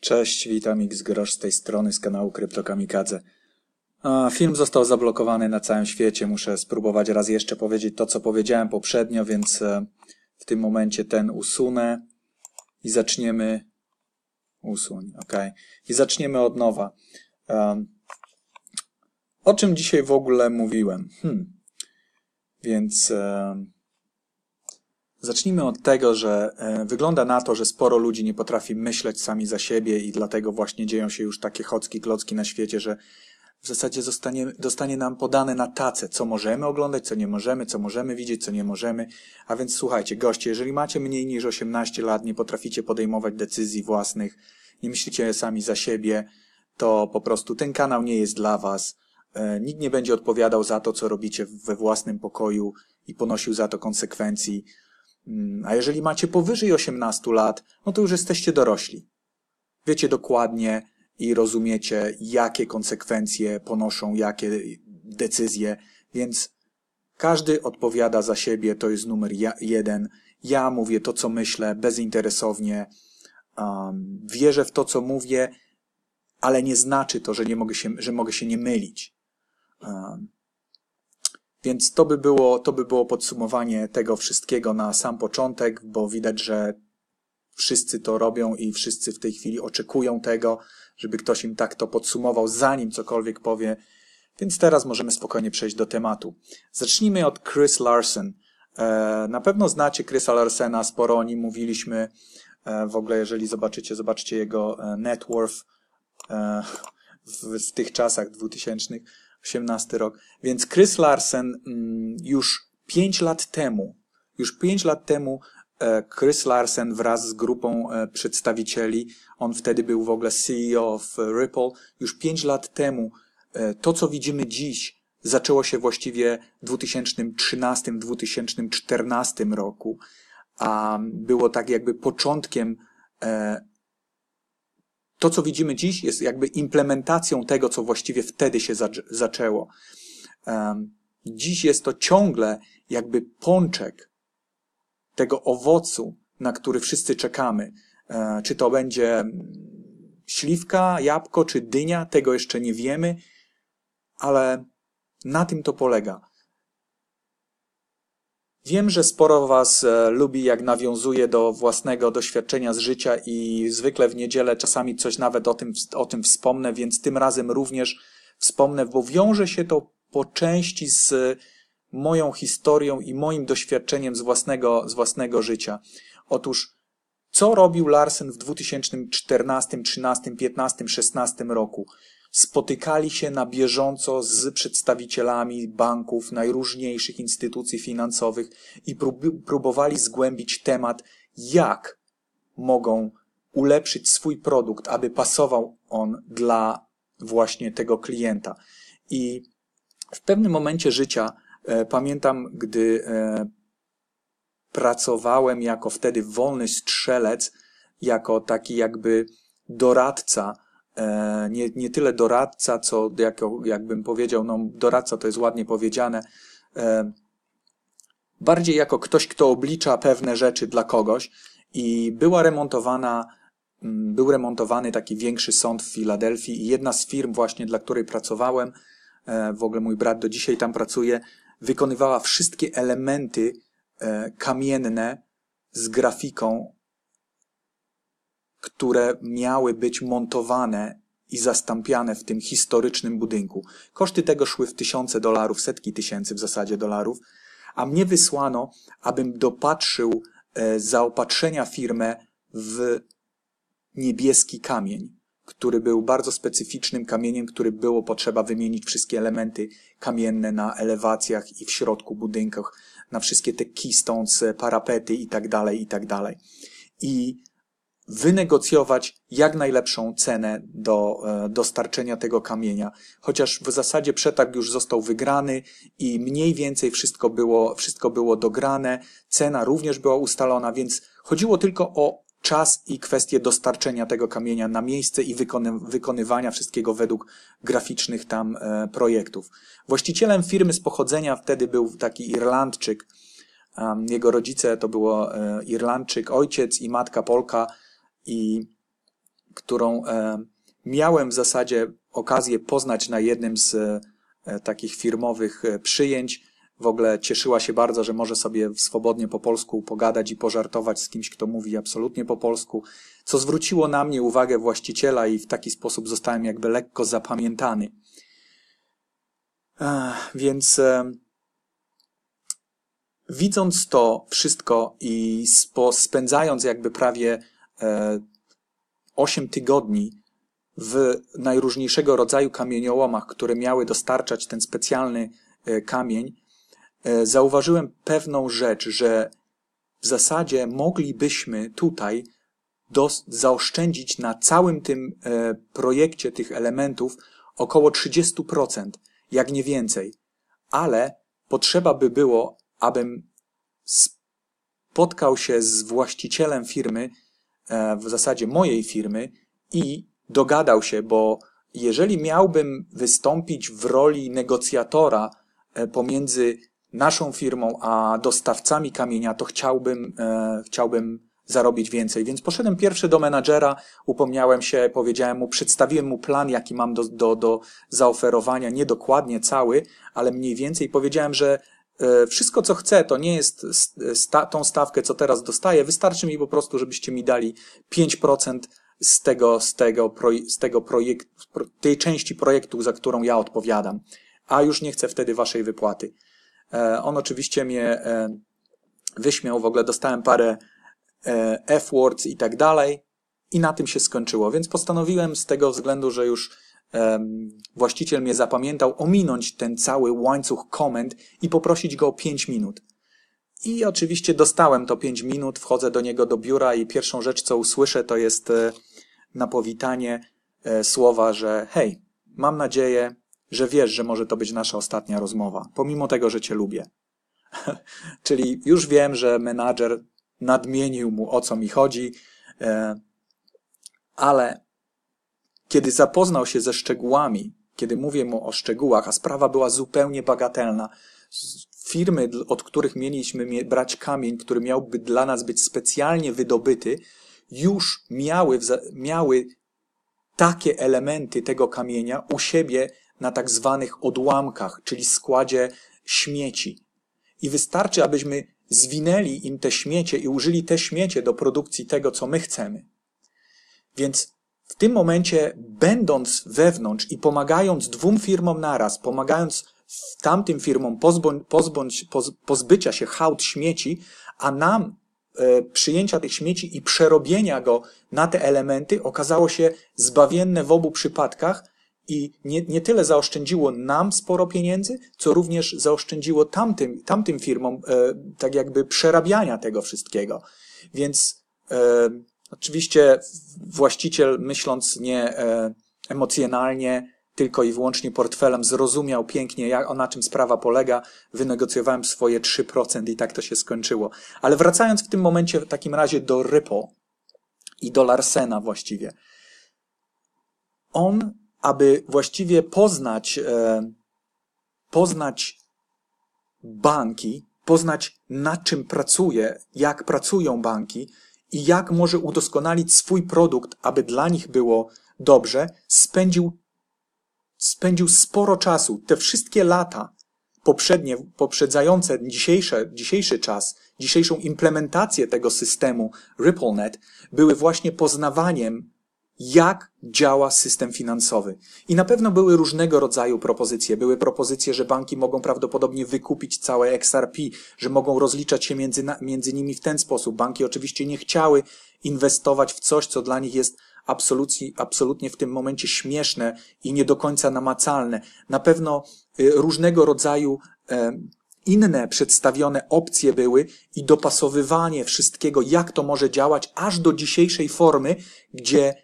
Cześć, witam Xgrosz z tej strony z kanału Kryptokamikadze. A, film został zablokowany na całym świecie. Muszę spróbować raz jeszcze powiedzieć to, co powiedziałem poprzednio, więc e, w tym momencie ten usunę i zaczniemy. Usuń, ok. I zaczniemy od nowa. E, o czym dzisiaj w ogóle mówiłem? Hmm. Więc. E, Zacznijmy od tego, że e, wygląda na to, że sporo ludzi nie potrafi myśleć sami za siebie i dlatego właśnie dzieją się już takie chocki, klocki na świecie, że w zasadzie zostanie, dostanie nam podane na tacę, co możemy oglądać, co nie możemy, co możemy widzieć, co nie możemy. A więc słuchajcie, goście, jeżeli macie mniej niż 18 lat, nie potraficie podejmować decyzji własnych, nie myślicie sami za siebie, to po prostu ten kanał nie jest dla was. E, nikt nie będzie odpowiadał za to, co robicie we własnym pokoju i ponosił za to konsekwencji. Mm, a jeżeli macie powyżej 18 lat, no to już jesteście dorośli. Wiecie dokładnie i rozumiecie, jakie konsekwencje ponoszą, jakie decyzje, więc każdy odpowiada za siebie, to jest numer jeden. Ja mówię to, co myślę, bezinteresownie. Um, wierzę w to, co mówię, ale nie znaczy to, że, nie mogę, się, że mogę się nie mylić. Um, więc to by, było, to by było podsumowanie tego wszystkiego na sam początek, bo widać, że wszyscy to robią i wszyscy w tej chwili oczekują tego, żeby ktoś im tak to podsumował, zanim cokolwiek powie. Więc teraz możemy spokojnie przejść do tematu. Zacznijmy od Chris Larsen. E, na pewno znacie Chrisa Larsena, sporo o nim mówiliśmy. E, w ogóle, jeżeli zobaczycie, zobaczcie jego e, net worth w, tych czasach dwutysięcznych 18 rok. Więc Chris Larsen mm, już 5 lat temu, już 5 lat temu e, Chris Larsen wraz z grupą e, przedstawicieli, on wtedy był w ogóle CEO of e, Ripple, już 5 lat temu to, co widzimy dziś, zaczęło się właściwie w 2013-2014 roku, a było tak jakby początkiem to, co widzimy dziś, jest jakby implementacją tego, co właściwie wtedy się zaczęło. Dziś jest to ciągle jakby pączek tego owocu, na który wszyscy czekamy. E, czy to będzie śliwka, jabłko czy dynia, tego jeszcze nie wiemy, ale na tym to polega. Wiem, że sporo Was e, lubi, jak nawiązuje do własnego doświadczenia z życia i zwykle w niedzielę czasami coś nawet o tym, o tym wspomnę, więc tym razem również wspomnę, bo wiąże się to po części z moją historią i moim doświadczeniem z własnego, z własnego życia. Otóż, co robił Larsen w 2014, 13, 15, 16 roku? spotykali się na bieżąco z przedstawicielami banków, najróżniejszych instytucji finansowych i próbowali zgłębić temat, jak mogą ulepszyć swój produkt, aby pasował on dla właśnie tego klienta. I w pewnym momencie życia e, pamiętam, gdy e, pracowałem jako wtedy wolny strzelec, jako taki jakby doradca, E, nie, nie tyle doradca, co jak, jakbym powiedział, no doradca to jest ładnie powiedziane, e, bardziej jako ktoś, kto oblicza pewne rzeczy dla kogoś i była remontowana, mm, był remontowany taki większy sąd w Filadelfii i jedna z firm właśnie, dla której pracowałem, e, w ogóle mój brat do dzisiaj tam pracuje, wykonywała wszystkie elementy kamienne z grafiką które miały być montowane i zastampiane w tym historycznym budynku. Koszty tego szły w tysiące dolarów, setki tysięcy w zasadzie dolarów, a mnie wysłano, abym dopatrzył e, zaopatrzenia firmę w niebieski kamień, który był bardzo specyficznym kamieniem, który było potrzeba wymienić wszystkie elementy kamienne na elewacjach i w środku budynkach, na wszystkie te keystones, e, parapety i tak dalej, i tak dalej. I wynegocjować jak najlepszą cenę do e, dostarczenia tego kamienia. Chociaż w zasadzie przetarg już został wygrany i mniej więcej wszystko było, wszystko było dograne, cena również była ustalona, więc chodziło tylko o czas i kwestię dostarczenia tego kamienia na miejsce i wykony, wykonywania wszystkiego według graficznych tam e, projektów. Właścicielem firmy z pochodzenia wtedy był taki Irlandczyk. jego rodzice to było e, Irlandczyk, ojciec i matka Polka i którą e, miałem w zasadzie okazję poznać na jednym z e, takich firmowych e, przyjęć. W ogóle cieszyła się bardzo, że może sobie swobodnie po polsku pogadać i pożartować z kimś, kto mówi absolutnie po polsku, co zwróciło na mnie uwagę właściciela i w taki sposób zostałem jakby lekko zapamiętany. Więc widząc to wszystko i spędzając jakby prawie 8 e, tygodni w najróżniejszego rodzaju kamieniołomach, które miały dostarczać ten specjalny e, kamień, e, zauważyłem pewną rzecz, że w zasadzie moglibyśmy tutaj zaoszczędzić na całym tym projekcie tych elementów około 30%, jak nie więcej. Ale potrzeba by było, abym spotkał się z właścicielem firmy, E, w zasadzie mojej firmy i dogadał się, bo jeżeli miałbym wystąpić w roli negocjatora e, pomiędzy naszą firmą a dostawcami kamienia, to chciałbym, e, chciałbym zarobić więcej. Więc poszedłem pierwszy do menadżera, upomniałem się, powiedziałem mu, przedstawiłem mu plan, jaki mam do, do, do zaoferowania, niedokładnie cały, ale mniej więcej powiedziałem, że E, wszystko, co chcę, to nie jest sta tą stawkę, co teraz dostaję. Wystarczy mi po prostu, żebyście mi dali 5% z tego, z tego, z tego projektu, tej części projektu, za którą ja odpowiadam. A już nie chcę wtedy waszej wypłaty. E, on oczywiście mnie e, wyśmiał, w ogóle dostałem parę F-words i tak dalej. I na tym się skończyło, więc postanowiłem z tego względu, że już właściciel mnie zapamiętał, ominąć ten cały łańcuch komend i poprosić go o 5 minut. I oczywiście dostałem to 5 minut, wchodzę do niego do biura i pierwszą rzecz, co usłyszę, to jest e, na powitanie e, słowa, że hej, mam nadzieję, że wiesz, że może to być nasza ostatnia rozmowa, pomimo tego, że cię lubię. Czyli już wiem, że menadżer nadmienił mu o co mi chodzi, e, ale kiedy zapoznał się ze szczegółami, kiedy mówię mu o szczegółach, a sprawa była zupełnie bagatelna, firmy, od których mieliśmy brać kamień, który miałby dla nas być specjalnie wydobyty, już miały, miały takie elementy tego kamienia u siebie na tak zwanych odłamkach, czyli składzie śmieci. I wystarczy, abyśmy zwinęli im te śmiecie i użyli te śmiecie do produkcji tego, co my chcemy. Więc w tym momencie, będąc wewnątrz i pomagając dwóm firmom naraz, pomagając tamtym firmom pozbądź, pozbycia się hałd śmieci, a nam e, przyjęcia tych śmieci i przerobienia go na te elementy okazało się zbawienne w obu przypadkach i nie, nie tyle zaoszczędziło nam sporo pieniędzy, co również zaoszczędziło tamtym, tamtym firmom e, tak jakby przerabiania tego wszystkiego. Więc e, Oczywiście właściciel, myśląc nie e, emocjonalnie, tylko i wyłącznie portfelem, zrozumiał pięknie, jak, o na czym sprawa polega, wynegocjowałem swoje 3% i tak to się skończyło. Ale wracając w tym momencie w takim razie do Rypo i do Larsena właściwie. On, aby właściwie poznać, e, poznać banki, poznać na czym pracuje, jak pracują banki, i jak może udoskonalić swój produkt, aby dla nich było dobrze, spędził, spędził sporo czasu, te wszystkie lata poprzednie, poprzedzające dzisiejsze, dzisiejszy czas, dzisiejszą implementację tego systemu RippleNet były właśnie poznawaniem jak działa system finansowy. I na pewno były różnego rodzaju propozycje. Były propozycje, że banki mogą prawdopodobnie wykupić całe XRP, że mogą rozliczać się między, między nimi w ten sposób. Banki oczywiście nie chciały inwestować w coś, co dla nich jest absolutnie, absolutnie w tym momencie śmieszne i nie do końca namacalne. Na pewno y, różnego rodzaju inne przedstawione opcje były i dopasowywanie wszystkiego, jak to może działać, aż do dzisiejszej formy, gdzie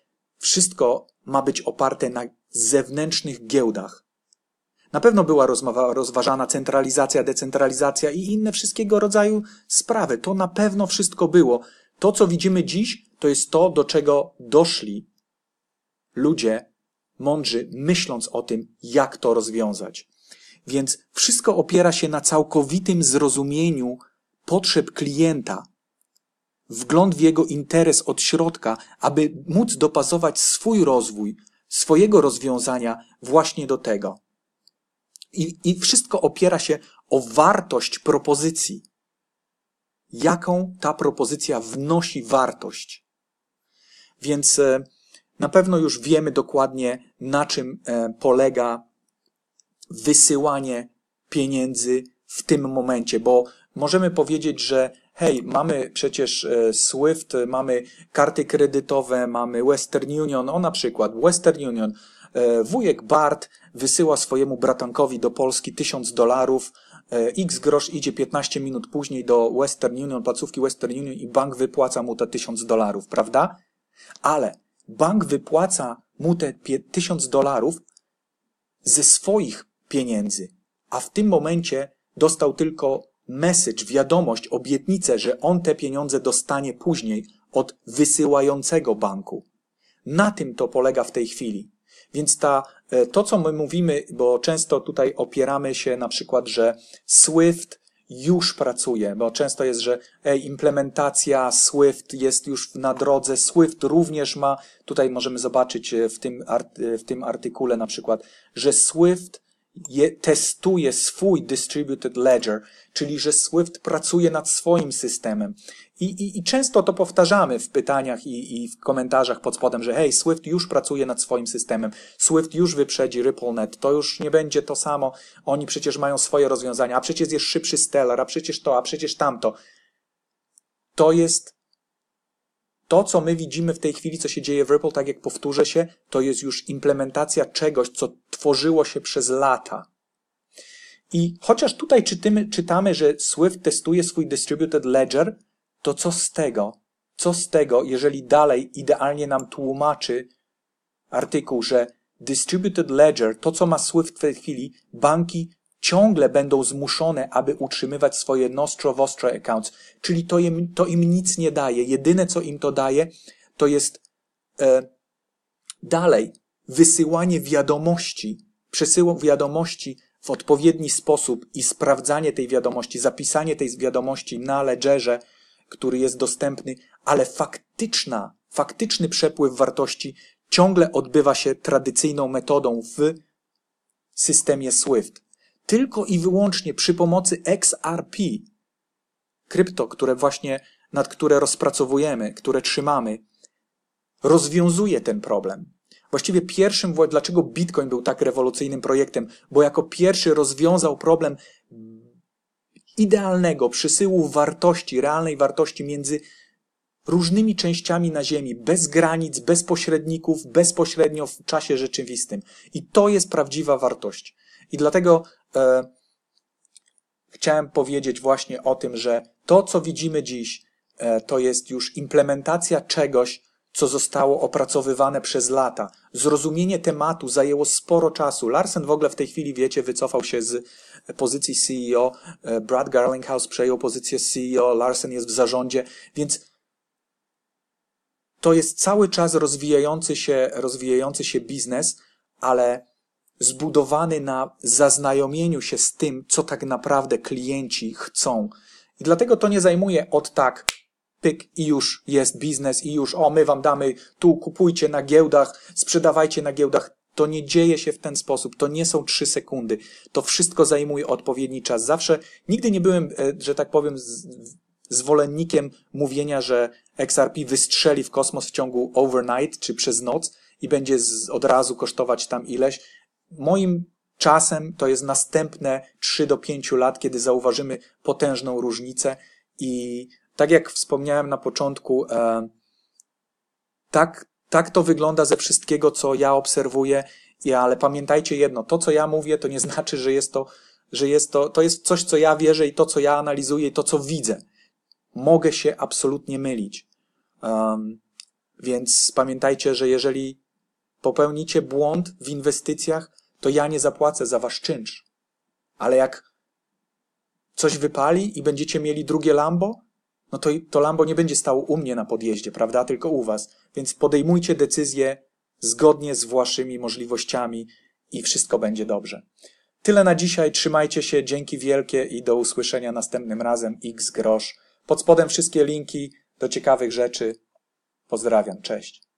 wszystko ma być oparte na zewnętrznych giełdach. Na pewno była rozważana centralizacja, decentralizacja i inne wszystkiego rodzaju sprawy. To na pewno wszystko było. To, co widzimy dziś, to jest to, do czego doszli ludzie mądrzy, myśląc o tym, jak to rozwiązać. Więc wszystko opiera się na całkowitym zrozumieniu potrzeb klienta, wgląd w jego interes od środka, aby móc dopasować swój rozwój, swojego rozwiązania właśnie do tego. I, i wszystko opiera się o wartość propozycji. Jaką ta propozycja wnosi wartość? Więc e, na pewno już wiemy dokładnie, na czym e, polega wysyłanie pieniędzy w tym momencie, bo możemy powiedzieć, że hej, mamy przecież e, SWIFT, mamy karty kredytowe, mamy Western Union, o na przykład Western Union, e, wujek Bart wysyła swojemu bratankowi do Polski tysiąc dolarów, e, X grosz idzie 15 minut później do Western Union, placówki Western Union i bank wypłaca mu te tysiąc dolarów, prawda? Ale bank wypłaca mu te tysiąc dolarów ze swoich pieniędzy, a w tym momencie dostał tylko message, wiadomość, obietnicę, że on te pieniądze dostanie później od wysyłającego banku. Na tym to polega w tej chwili. Więc ta, e, to, co my mówimy, bo często tutaj opieramy się na przykład, że Swift już pracuje, bo często jest, że ej, implementacja Swift jest już na drodze, Swift również ma, tutaj możemy zobaczyć e, w tym, e, w tym artykule na przykład, że Swift je, testuje swój distributed ledger, czyli że Swift pracuje nad swoim systemem. I, i, i często to powtarzamy w pytaniach i, i, w komentarzach pod spodem, że hey, Swift już pracuje nad swoim systemem, Swift już wyprzedzi RippleNet, to już nie będzie to samo, oni przecież mają swoje rozwiązania, a przecież jest szybszy Stellar, a przecież to, a przecież tamto. To jest to, co my widzimy w tej chwili, co się dzieje w Ripple, tak jak powtórzę się, to jest już implementacja czegoś, co tworzyło się przez lata. I chociaż tutaj czytamy, czytamy, że Swift testuje swój distributed ledger, to co z tego? Co z tego, jeżeli dalej idealnie nam tłumaczy artykuł, że distributed ledger, to co ma Swift w tej chwili, banki ciągle będą zmuszone, aby utrzymywać swoje nostro-vostro accounts, czyli to im, to im nic nie daje. Jedyne, co im to daje, to jest e, dalej wysyłanie wiadomości, przesył wiadomości w odpowiedni sposób i sprawdzanie tej wiadomości, zapisanie tej wiadomości na ledgerze, który jest dostępny, ale faktyczna, faktyczny przepływ wartości ciągle odbywa się tradycyjną metodą w systemie SWIFT tylko i wyłącznie przy pomocy XRP, krypto, które właśnie, nad które rozpracowujemy, które trzymamy, rozwiązuje ten problem. Właściwie pierwszym, dlaczego Bitcoin był tak rewolucyjnym projektem, bo jako pierwszy rozwiązał problem idealnego przesyłu wartości, realnej wartości między różnymi częściami na Ziemi, bez granic, bez pośredników, bezpośrednio w czasie rzeczywistym. I to jest prawdziwa wartość. I dlatego e, chciałem powiedzieć właśnie o tym, że to, co widzimy dziś, e, to jest już implementacja czegoś, co zostało opracowywane przez lata. Zrozumienie tematu zajęło sporo czasu. Larsen w ogóle w tej chwili, wiecie, wycofał się z pozycji CEO. E, Brad Garlinghouse przejął pozycję CEO, Larsen jest w zarządzie, więc to jest cały czas rozwijający się, rozwijający się biznes, ale zbudowany na zaznajomieniu się z tym, co tak naprawdę klienci chcą. I dlatego to nie zajmuje od tak pyk i już jest biznes i już o my wam damy tu kupujcie na giełdach, sprzedawajcie na giełdach. To nie dzieje się w ten sposób, to nie są trzy sekundy. To wszystko zajmuje odpowiedni czas. Zawsze nigdy nie byłem, e, że tak powiem, zwolennikiem mówienia, że XRP wystrzeli w kosmos w ciągu overnight czy przez noc i będzie z, od razu kosztować tam ileś. Moim czasem to jest następne 3 do 5 lat, kiedy zauważymy potężną różnicę i tak jak wspomniałem na początku, e, tak, tak to wygląda ze wszystkiego, co ja obserwuję, ale pamiętajcie jedno, to co ja mówię, to nie znaczy, że jest to, że jest to, to jest coś, co ja wierzę i to, co ja analizuję i to, co widzę. Mogę się absolutnie mylić. Um, więc pamiętajcie, że jeżeli popełnicie błąd w inwestycjach, to ja nie zapłacę za wasz czynsz. Ale jak coś wypali i będziecie mieli drugie Lambo, no to, to Lambo nie będzie stało u mnie na podjeździe, prawda? Tylko u was. Więc podejmujcie decyzje zgodnie z waszymi możliwościami i wszystko będzie dobrze. Tyle na dzisiaj. Trzymajcie się. Dzięki wielkie i do usłyszenia następnym razem. X grosz. Pod spodem wszystkie linki do ciekawych rzeczy. Pozdrawiam. Cześć.